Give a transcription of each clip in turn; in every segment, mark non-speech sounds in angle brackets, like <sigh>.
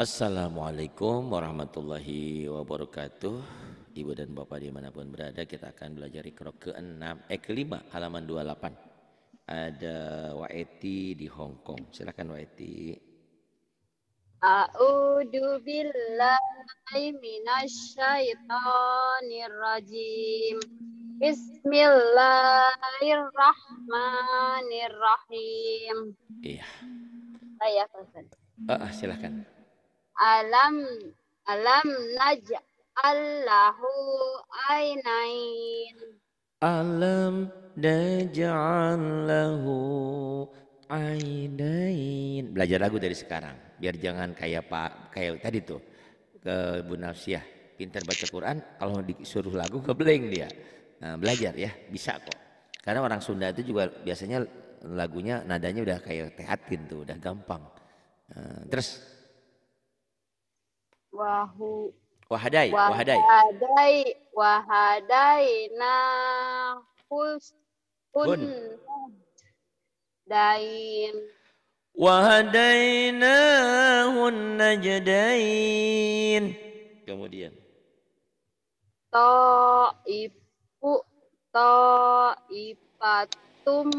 Assalamualaikum warahmatullahi wabarakatuh Ibu dan Bapak dimanapun berada kita akan belajar ikro ke-6 eh ke-5 halaman 28 ada Waeti di Hong Kong silakan Waeti A'udhu billahi minasyaitanirrajim Bismillahirrahmanirrahim Iya yeah. Saya nah, Pak ah, ah, silakan. Alam alam naj'al Allahu ainain. Alam naj'al lahu ainain. Belajar lagu dari sekarang biar jangan kayak Pak kayak tadi tuh ke Bu Nafsiah pintar baca Quran kalau disuruh lagu kebleng <laughs> dia nah, belajar ya bisa kok karena orang Sunda itu juga biasanya lagunya nadanya udah kayak teatin tuh udah gampang uh, terus wahu wahadai wahadai wahadai wahadai nah hus hun dain wahadainahun najdain kemudian to ibu to ipat antum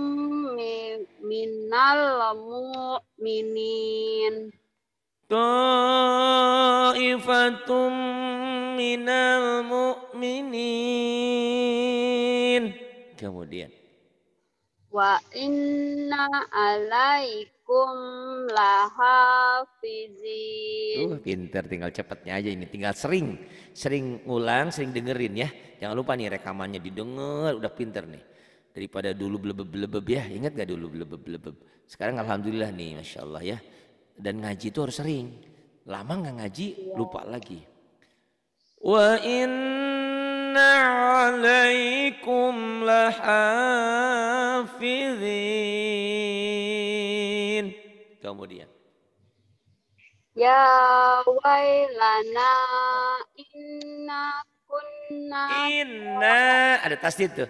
minal mu'minin. Ta'ifatum minal mu'minin. Kemudian. Wa inna alaikum lahafizin. Uh, pinter tinggal cepatnya aja ini. Tinggal sering. Sering ulang, sering dengerin ya. Jangan lupa nih rekamannya didengar. Udah pinter nih daripada dulu blebeb-blebeb ya ingat gak dulu blebeb-blebeb sekarang alhamdulillah nih masya Allah ya dan ngaji itu harus sering lama nggak ngaji lupa lagi wa inna alaikum lahafizin kemudian Ya wailana inna kunna inna ada tasdid tuh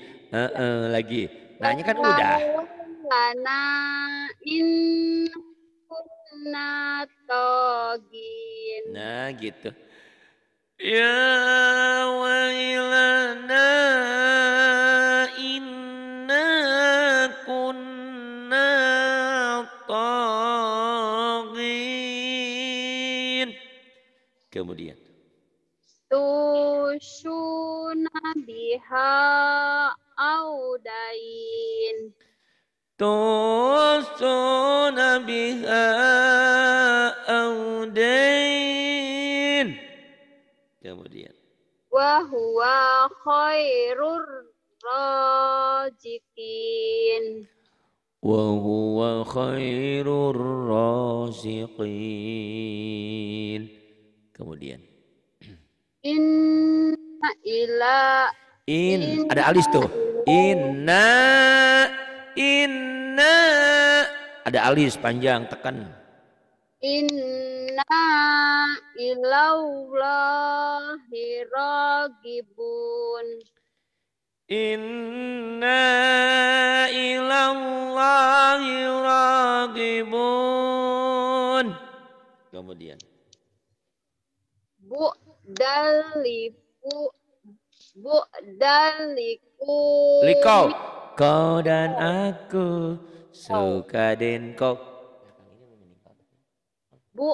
uh, uh, lagi. Nanya kan udah. Karena in kunna togin. Nah gitu. Ya wailana inna kunna togin. Kemudian. Tushuna biha khairur raziqin wa huwa khairur raziqin kemudian inna ila in ada alis tuh inna inna ada alis panjang tekan Inna ilallahi ragibun. Inna ilallahi ragibun. Kemudian. Bu daliku bu daliku. Likau. Kau dan aku suka den kok Bu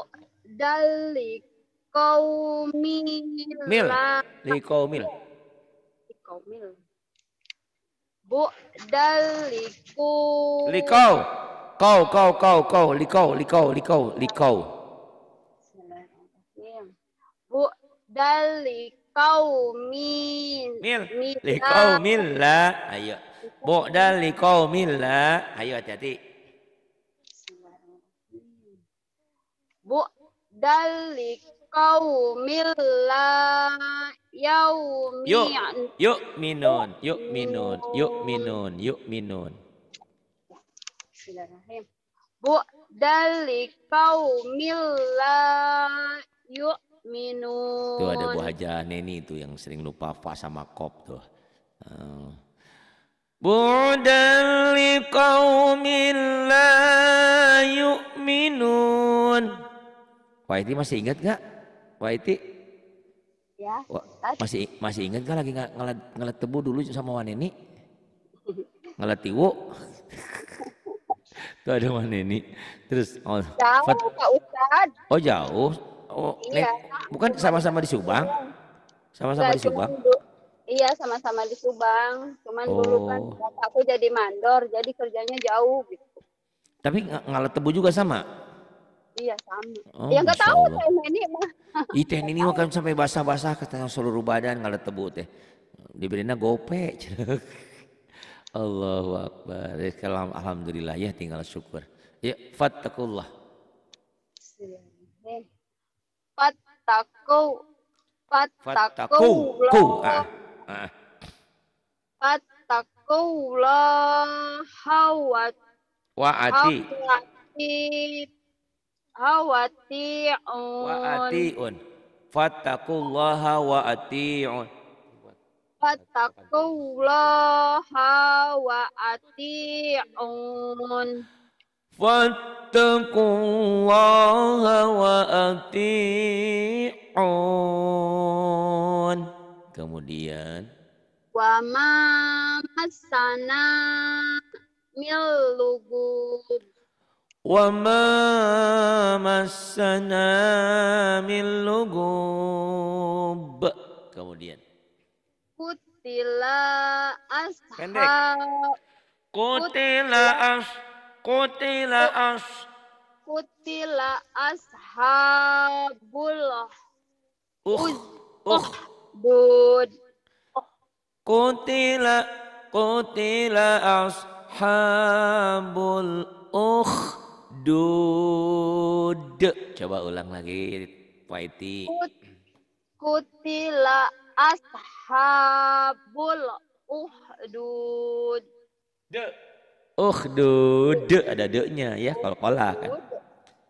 dali kaumil. Mil. Li kaumil. mil, Bu dali ku. Likau. Kau, kau, kau, kau, likau, likau, likau, likau. Bu dali mil. Mil. Li kaumil lah Ayo. Bu dali kaumil lah Ayo hati-hati. dalik kaumil la yaumi yuk yuk minun yuk minun yuk minun yuk minun bu dalik kaumil yuk minun tuh ada bu Haja Neni itu yang sering lupa fa sama kop tuh uh. Eh. Bu'dan liqaumin la yu'minun Waiti masih ingat nggak? Waiti? Ya. Wa, masih masih ingat nggak lagi ngelat ngelat tebu dulu sama Waneni? <laughs> Ngelat tiwo. <laughs> Tuh ada Waneni. Terus oh, jauh Pak Ustad. Oh jauh. Oh, iya. Nek, bukan sama-sama di Subang? Sama-sama di Subang? Iya, sama-sama di Subang. Cuman oh. dulu kan aku jadi mandor, jadi kerjanya jauh gitu. Tapi ng ngalat tebu juga sama? Iya sama. Oh, ya nggak tahu teh ini mah. Iya teh ini mah kan sampai basah-basah katanya seluruh badan kalau tebu teh. Diberinya gope. <laughs> Allahu Akbar. Ya, kalau alhamdulillah ya tinggal syukur. Ya fattakullah. Fattaku fattaku ku. Fattaku ah, ah. la hawat wa Awati'un. Wa ati'un. Fattakullaha wa ati'un. Fattakullaha wa ati'un. Fattakullaha wa ati'un. Kemudian. Wa ma masana mil lugub. Wa ma masana min lugub. Kemudian. Kutila ashab. Pendek. Kutila as. Kutila as. Kutila ashabul. Uh. Uh. Bud. Kutila. Kutila ashabul. Uh. Dude, Coba ulang lagi, fighting. Kut, kutila ashabul uh dude, uh dude, Ada de ya, kol kola kan.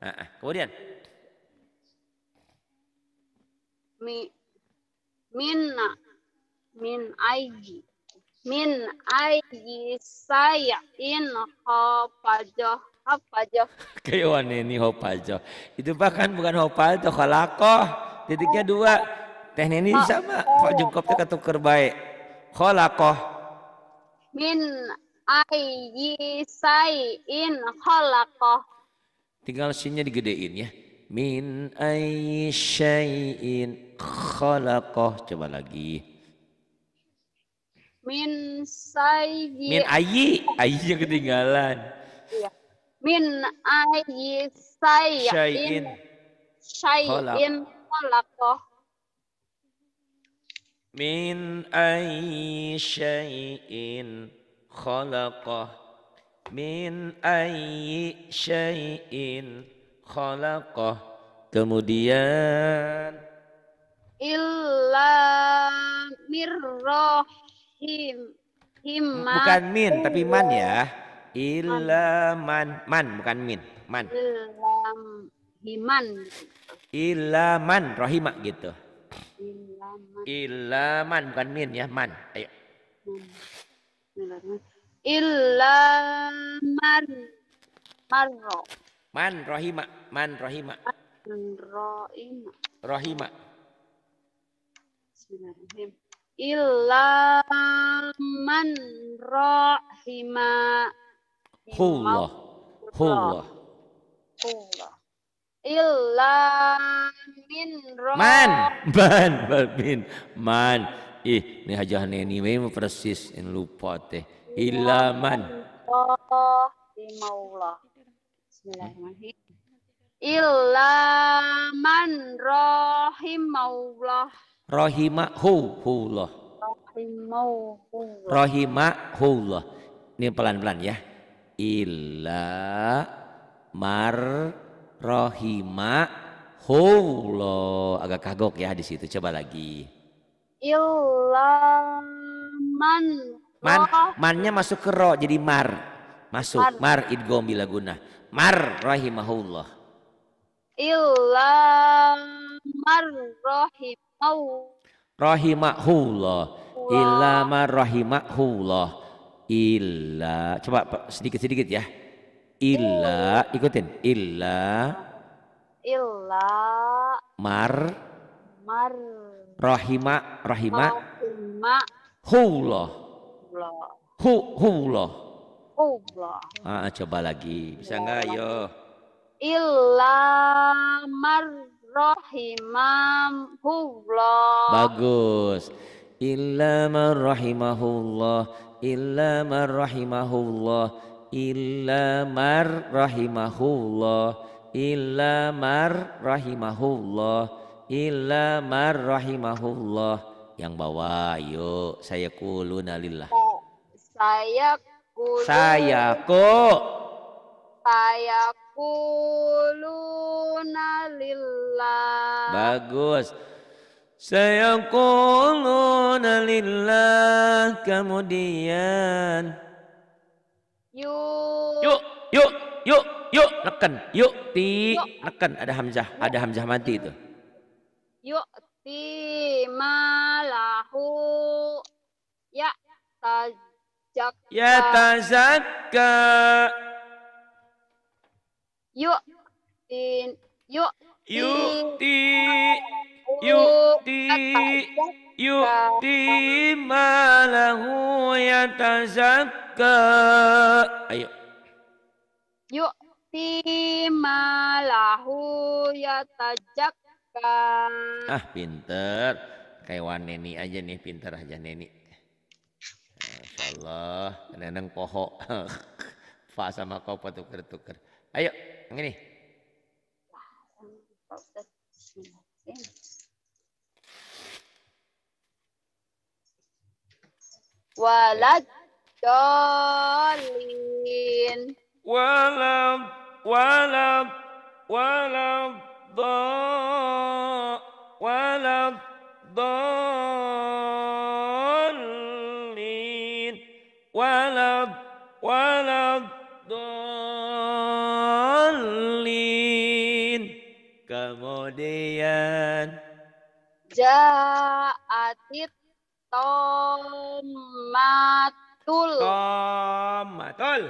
Nah, kemudian. Mi, minna. Min aji. Min aji saya in khafajah Hopajo. <laughs> Kewan ini hopajo. Itu bahkan bukan hopal itu khalakoh. Titiknya dua. Teh ini sama. Pak Jungkop itu ketuker baik. Khalakoh. Min ayyi in khalakoh. Tinggal sinnya digedein ya. Min ayyi sayin khalakoh. Coba lagi min sayyi min ayi yang ketinggalan iya min ayyi sayin sayin khalaqah min ayyi sayin khalaqah min ayyi sayin khalaqah kemudian illa mirrohim bukan min tapi man ya ilaman man bukan min man ilaman ilaman rohima gitu ilaman bukan min ya man ayo ilaman marro man rohima man rohima man ilaman rohimah. Hulla. Hulla. Hullah. Illa min Man. Man. man, Man. Ih, ini hajah neni memang persis. Ini lupa teh. Illa man. Illa man rahimahullah. Rahimahu hullah. Rahimahu. Rahimahullah. Ini pelan-pelan ya illa rohimah hulo agak kagok ya di situ coba lagi illa man man mannya masuk ke roh jadi mar masuk mar, mar idgom bila guna mar rahimahullah illa mar rohimah rahimahullah illa mar rahimahullah illa coba sedikit-sedikit ya illa ikutin illa illa mar mar rahima rahima rahima hullah hu hullah hullah ah coba lagi bisa enggak yo illa mar rahimam hullah bagus إلا من رحمه الله إلا من رحمه الله إلا من رحمه الله إلا من رحمه yang bawa yuk saya kuluna lillah oh, saya kuluna saya ku saya kuluna lillah bagus Sayaquluna lillah kemudian Yuk Yuk Yuk Yuk Yuk Neken Yuk Ti yuk. Neken Ada hamzah yuk. Ada hamzah mati itu Yuk Ti Malahu Ya Tajak Ya tazak Yuk Ti Yuk Yuk Ti yuk yukti yuk di malahu yatazakka ayo yuk di malahu yatazakka ah pinter kewan neni aja nih pinter aja neni Allah neneng poho <laughs> fa sama kau tuker tuker ayo yang ini walad dolin walad walad walad do walad dolin walad walad dolin kemudian jaatit Tomatul. Tomatul.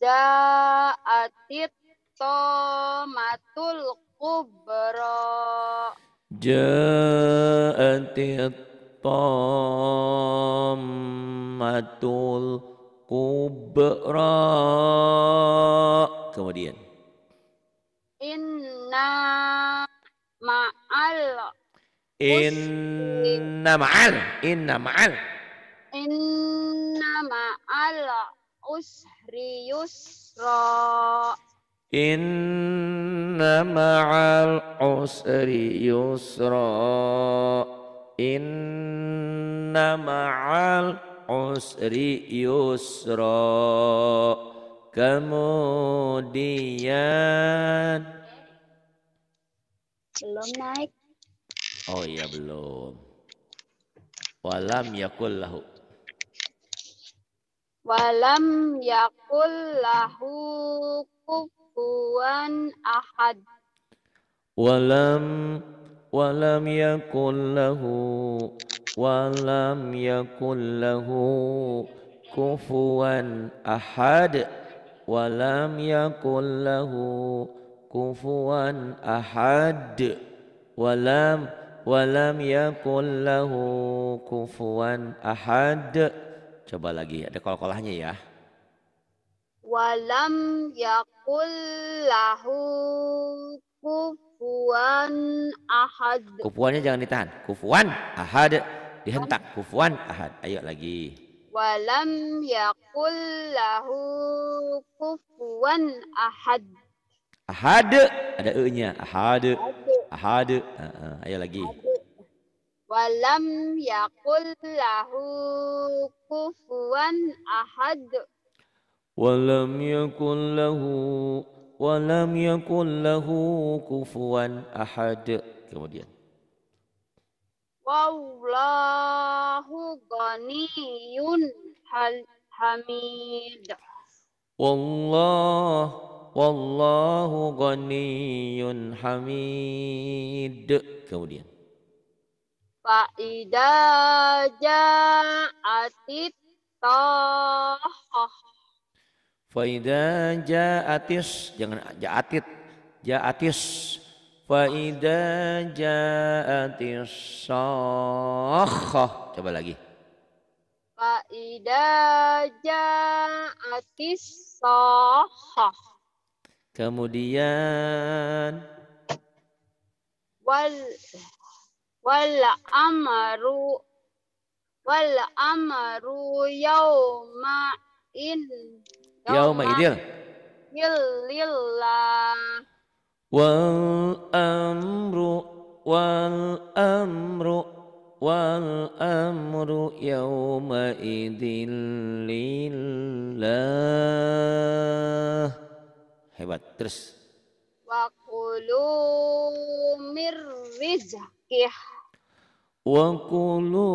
Ja'atit tomatul kubro. Ja'atit tomatul kubro. Kemudian. Inna ma'al Inna ma'al. Inna ma'al. Inna ma'al usri yusra. Inna ma'al usri yusra. Inna ma'al usri yusra. Kemudian belum naik Oh iya belum. Walam yakul lahu. Walam yakul lahu kufuwan ahad. Walam walam yakul lahu walam yakul lahu kufuwan ahad walam yakul lahu kufuwan ahad walam walam yakul lahu kufuwan ahad. Coba lagi ada kol-kolahnya ya. Walam yakul lahu kufuwan ahad. Kufuannya jangan ditahan. Kufuan ahad dihentak. kufuan ahad. Ayo lagi. Walam yakul lahu kufuwan ahad. Ahad ada e-nya. Ahad. ahad ahad. Uh, ayo lagi. Walam yakul lahu kufuan ahad. Walam yakul lahu walam yakul lahu kufuan ahad. Kemudian. Wallahu ghaniyun hamid. Wallah wallahu ghaniyun hamid kemudian faida ja'atit tohoh faida ja'atis jangan ja'atit ja'atis faida ja'atis sohoh coba lagi faida ja'atis sohoh Kemudian wal wal amru wal amru yauma in yauma idil lillah wal amru wal amru wal amru yauma idil lillah Hebat. Terus. Wa kulu mir rizqih. Wa kulu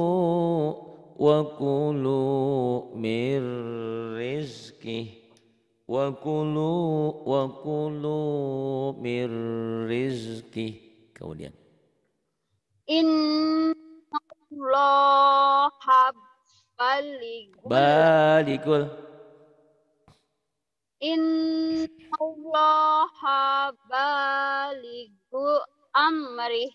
wa kulu mir Wa kulu wa kulu mir rizqih. Kemudian. Inna Allah baligul. Baligul. In baligu amri.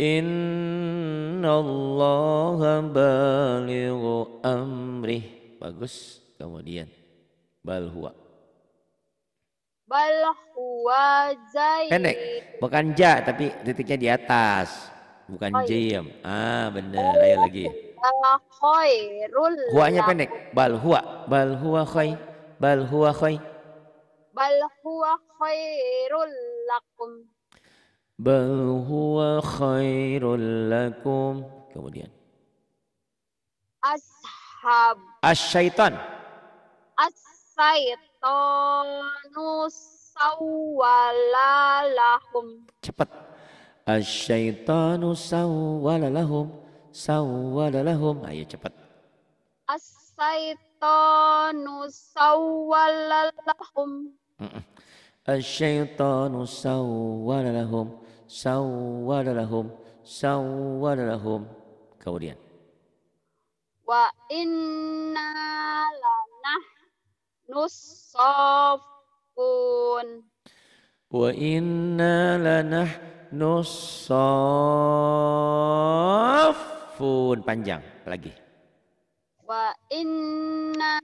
Innallaha baligu amri. Bagus. Kemudian. Bal huwa. Bal huwa zaid. Pendek. Bukan ja tapi titiknya di atas. Bukan oh, iya. Ah benar. Ayo lagi. Bal khairul. Huanya pendek. Bal huwa. Bal huwa khair بل هو خير بل هو خير لكم بل هو خير لكم kemudian ashab asyaitan asyaitanu sawwala lahum cepat asyaitanu sawwala lahum sawwala lahum ayo cepat asyaitanu الشيطان سول لهم الشيطان kemudian wa inna lanah nusafun wa inna lanah nusafun panjang lagi Wa inna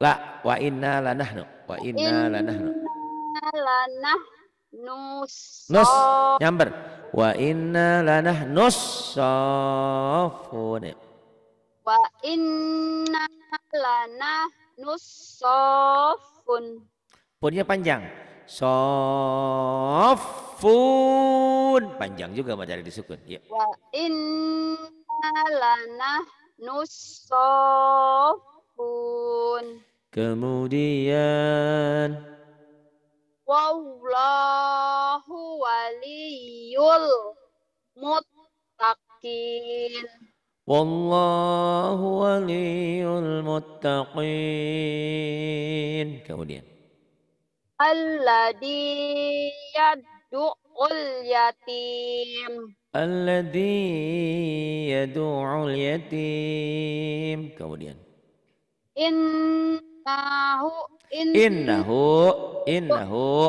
la wa inna la nahnu wa inna la nahnu la nahnu nus nyamber wa inna la nahnu safun wa inna la nahnu safun punnya panjang safun panjang juga materi disukun ya wa inna la nusofun. Kemudian Wallahu waliyul muttaqin. Wallahu waliyul muttaqin. Kemudian. Alladhi yaddu'u yatim alladhi يدعو yatim kemudian innahu innahu innahu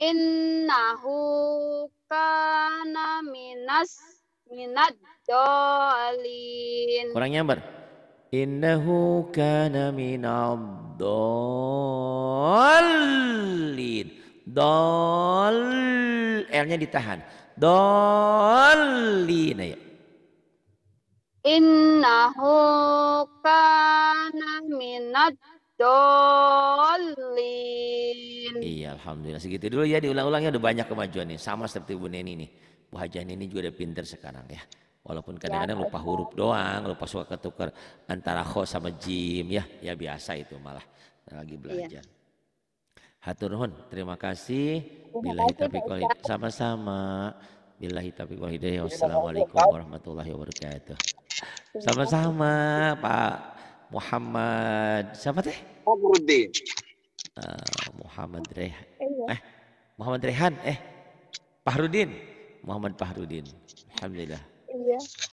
innahu kana minas minad dolin kurang nyambar innahu kana minad dolin Dol, L-nya ditahan. Dolina ya. Innahu kana minat dolin. Iya, alhamdulillah segitu dulu ya diulang-ulangnya udah banyak kemajuan nih. Sama seperti Bu Neni nih. Bu Hajah Neni juga udah pinter sekarang ya. Walaupun ya, kadang-kadang lupa huruf doang, lupa suka ketukar antara kho sama jim ya, ya biasa itu malah lagi iya. belajar. Ya. Hatur nuhun. Terima kasih. Bila taufiq wal Sama-sama. Bila taufiq wal hidayah. Wassalamualaikum warahmatullahi wabarakatuh. Sama-sama Pak Muhammad. Siapa teh? Uh, Muhammad Rehan. Iya. Eh, Muhammad Rehan. Eh, Pak Rudin. Muhammad Pahrudin. Alhamdulillah. Iya.